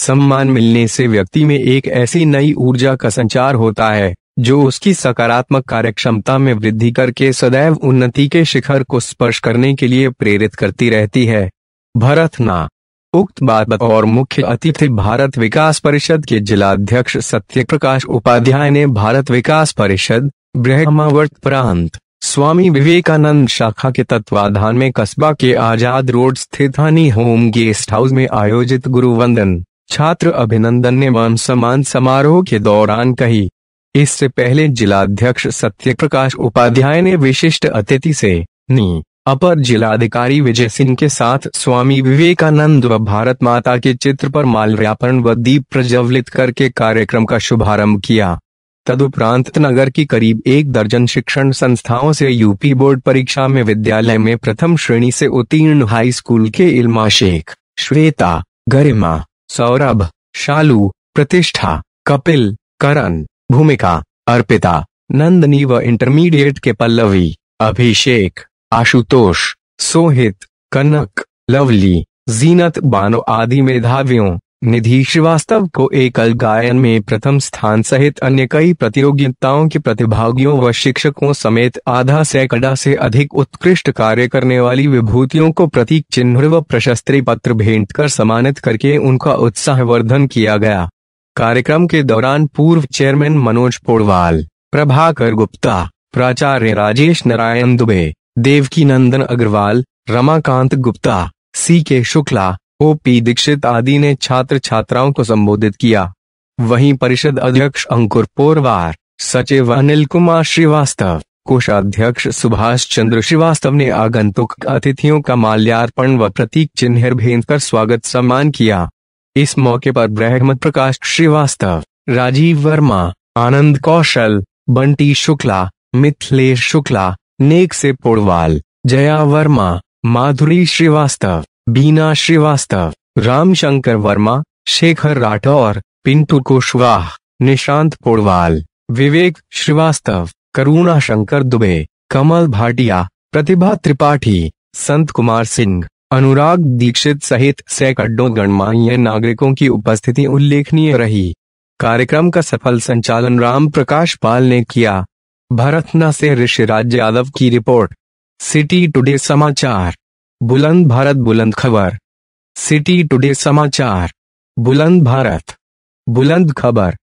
सम्मान मिलने से व्यक्ति में एक ऐसी नई ऊर्जा का संचार होता है जो उसकी सकारात्मक कार्यक्षमता में वृद्धि करके सदैव उन्नति के शिखर को स्पर्श करने के लिए प्रेरित करती रहती है भरत ना उक्त बात और मुख्य अतिथि भारत विकास परिषद के जिलाध्यक्ष सत्य प्रकाश उपाध्याय ने भारत विकास परिषद ब्रह्मावर्त प्रांत स्वामी विवेकानंद शाखा के तत्वाधान में कस्बा के आजाद रोड स्थित हनी होम गेस्ट हाउस में आयोजित गुरुवंदन छात्र अभिनंदन मान सम्मान समारोह के दौरान कही इससे पहले जिलाध्यक्ष सत्य प्रकाश उपाध्याय ने विशिष्ट अतिथि से नी अपर जिलाधिकारी विजय सिंह के साथ स्वामी विवेकानंद व भारत माता के चित्र पर माल्यार्पण व दीप प्रज्वलित करके कार्यक्रम का शुभारंभ किया तदुपरांत नगर की करीब एक दर्जन शिक्षण संस्थाओं से यूपी बोर्ड परीक्षा में विद्यालय में प्रथम श्रेणी से उत्तीर्ण हाई स्कूल के इलमा शेख श्वेता गरिमा सौरभ शालू प्रतिष्ठा कपिल करण भूमिका अर्पिता नंदनी व इंटरमीडिएट के पल्लवी अभिषेक आशुतोष सोहित कनक लवली जीनत बानो आदि मेधावियों निधि श्रीवास्तव को एकल गायन में प्रथम स्थान सहित अन्य कई प्रतियोगिताओं के प्रतिभागियों व शिक्षकों समेत आधा सैकड़ा से अधिक उत्कृष्ट कार्य करने वाली विभूतियों को प्रतीक चिन्ह व प्रशस्त्र पत्र भेंट कर सम्मानित करके उनका उत्साहवर्धन किया गया कार्यक्रम के दौरान पूर्व चेयरमैन मनोज पोड़वाल प्रभाकर गुप्ता प्राचार्य राजेश नारायण दुबे देवकी नंदन अग्रवाल रमाकांत गुप्ता सी के शुक्ला ओ पी दीक्षित आदि ने छात्र छात्राओं को संबोधित किया वहीं परिषद अध्यक्ष अंकुर पोरवार सचिव अनिल कुमार श्रीवास्तव कोषाध्यक्ष सुभाष चंद्र श्रीवास्तव ने आगंतुक अतिथियों का माल्यार्पण व प्रतीक चिन्ह भेंट कर स्वागत सम्मान किया इस मौके पर ब्रह्म प्रकाश श्रीवास्तव राजीव वर्मा आनंद कौशल बंटी शुक्ला मिथिलेश शुक्ला नेक से पोड़वाल जया वर्मा माधुरी श्रीवास्तव बीना श्रीवास्तव रामशंकर वर्मा शेखर राठौर पिंटू कुशवाह निशांत पोड़वाल विवेक श्रीवास्तव करुणा शंकर दुबे कमल भाटिया प्रतिभा त्रिपाठी संत कुमार सिंह अनुराग दीक्षित सहित सैकड़ों गणमान्य नागरिकों की उपस्थिति उल्लेखनीय रही कार्यक्रम का सफल संचालन राम प्रकाश पाल ने किया भरतना से ऋषिराज यादव की रिपोर्ट सिटी टुडे समाचार बुलंद भारत बुलंद खबर सिटी टुडे समाचार बुलंद भारत बुलंद खबर